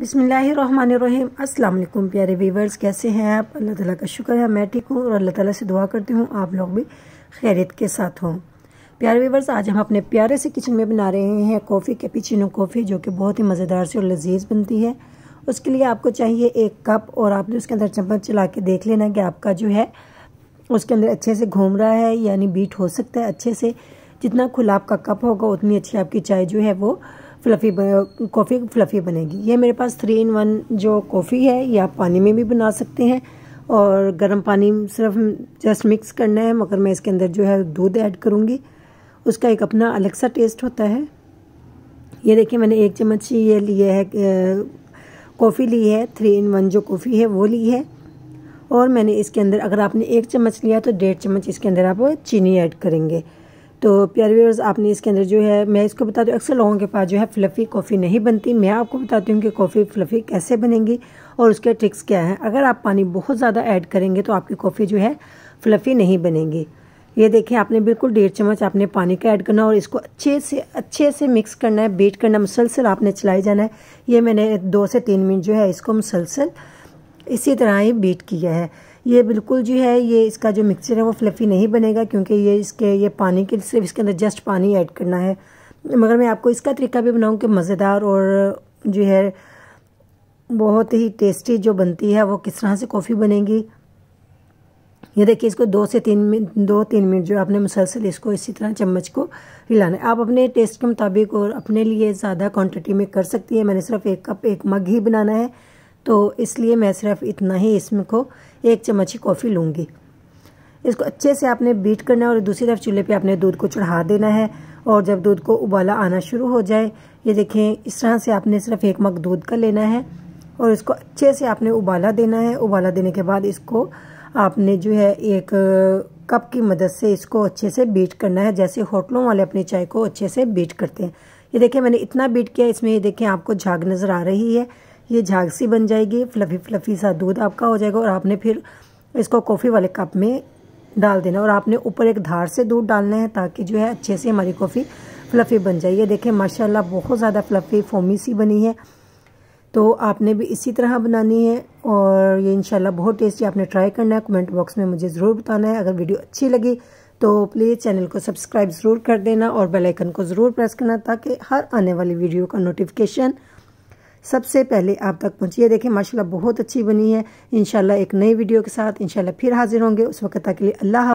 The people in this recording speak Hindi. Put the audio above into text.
बिसमीम असलम प्यारे वीवर्स कैसे हैं आप अल्लाह ताला का शुक्र है मैं ठीक हूँ और अल्लाह ताला से दुआ करती हूँ आप लोग भी खैरियत के साथ हों प्यारे वीवर्स आज हम अपने प्यारे से किचन में बना रहे हैं कॉफ़ी कैपीचिनो कॉफ़ी जो कि बहुत ही मज़ेदार से और लजीज बनती है उसके लिए आपको चाहिए एक कप और आपने उसके अंदर चम्मच चला के देख लेना कि आपका जो है उसके अंदर अच्छे से घूम रहा है यानी बीट हो सकता है अच्छे से जितना खुला आपका कप होगा उतनी अच्छी आपकी चाय जो है वो फ्लफ़ी कॉफ़ी फ्लफ़ी बनेगी ये मेरे पास थ्री इन वन जो कॉफ़ी है ये आप पानी में भी बना सकते हैं और गर्म पानी सिर्फ जस्ट मिक्स करना है मगर मैं इसके अंदर जो है दूध ऐड करूँगी उसका एक अपना अलग सा टेस्ट होता है ये देखिए मैंने एक चम्मच ये लिए है कॉफ़ी ली है थ्री इन वन जो कॉफ़ी है वो ली है और मैंने इसके अंदर अगर आपने एक चम्मच लिया तो डेढ़ चम्मच इसके अंदर आप चीनी ऐड करेंगे तो प्यारे व्यवर्स आपने इसके अंदर जो है मैं इसको बता दूँ अक्सर लोगों के पास जो है फ्लफ़ी कॉफ़ी नहीं बनती मैं आपको बताती हूँ कि कॉफ़ी फ्लफ़ी कैसे बनेगी और उसके ट्रिक्स क्या हैं अगर आप पानी बहुत ज़्यादा ऐड करेंगे तो आपकी कॉफ़ी जो है फ्लफ़ी नहीं बनेगी ये देखिए आपने बिल्कुल डेढ़ चम्मच आपने पानी का ऐड करना और इसको अच्छे से अच्छे से मिक्स करना है बीट करना मुसलसल आपने चलाए जाना है ये मैंने दो से तीन मिनट जो है इसको मुसलसल इसी तरह ही बीट किया है ये बिल्कुल जो है ये इसका जो मिक्सचर है वो फ्लफ़ी नहीं बनेगा क्योंकि ये इसके ये पानी के सिर्फ इसके अंदर जस्ट पानी ऐड करना है मगर मैं आपको इसका तरीका भी बनाऊँ कि मज़ेदार और जो है बहुत ही टेस्टी जो बनती है वो किस तरह से कॉफ़ी बनेगी ये देखिए इसको दो से तीन मिनट दो तीन मिनट जो आपने मुसलसल इसको इसी तरह चम्मच को हिलाना है आप अपने टेस्ट के मुताबिक और अपने लिए ज़्यादा क्वांटिटी में कर सकती है मैंने सिर्फ एक कप एक मग ही बनाना है तो इसलिए मैं सिर्फ इतना ही इसमें को एक चम्मच ही कॉफ़ी लूँगी इसको अच्छे से आपने बीट करना है और दूसरी तरफ चूल्हे पे आपने दूध को चढ़ा देना है और जब दूध को उबाला आना शुरू हो जाए ये देखें इस तरह से आपने सिर्फ एक मग दूध का लेना है और इसको अच्छे से आपने उबाला देना है उबाला देने के बाद इसको आपने जो है एक कप की मदद से इसको अच्छे से बीट करना है जैसे होटलों वाले अपनी चाय को अच्छे से बीट करते हैं ये देखें मैंने इतना बीट किया इसमें ये देखें आपको झाग नज़र आ रही है ये झागसी बन जाएगी फ्लफ़ी फ्लफ़ी सा दूध आपका हो जाएगा और आपने फिर इसको कॉफ़ी वाले कप में डाल देना और आपने ऊपर एक धार से दूध डालना है ताकि जो है अच्छे से हमारी कॉफ़ी फ्लफ़ी बन जाए ये देखें माशाल्लाह बहुत ज़्यादा फ्लफ़ी फोमी सी बनी है तो आपने भी इसी तरह बनानी है और ये इनशाला बहुत टेस्टी आपने ट्राई करना है कमेंट बॉक्स में मुझे ज़रूर बताना है अगर वीडियो अच्छी लगी तो प्लीज़ चैनल को सब्सक्राइब ज़रूर कर देना और बेल आइकन को ज़रूर प्रेस करना ताकि हर आने वाली वीडियो का नोटिफिकेशन सबसे पहले आप तक पहुँचिए देखें माशाल्लाह बहुत अच्छी बनी है इनशाला एक नई वीडियो के साथ इनशाला फिर हाजिर होंगे उस वक्त तक के लिए अल्लाह